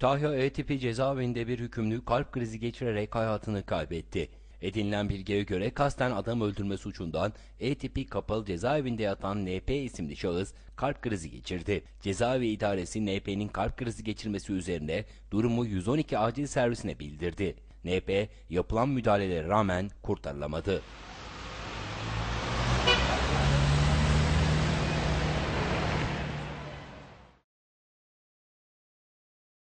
Kütahya E-Tipi cezaevinde bir hükümlü kalp krizi geçirerek hayatını kaybetti. Edinilen bilgiye göre kasten adam öldürme suçundan E-Tipi kapalı cezaevinde yatan NP isimli şahıs kalp krizi geçirdi. Cezaevi idaresi NP'nin kalp krizi geçirmesi üzerine durumu 112 acil servisine bildirdi. NP yapılan müdahalelere rağmen kurtarılamadı.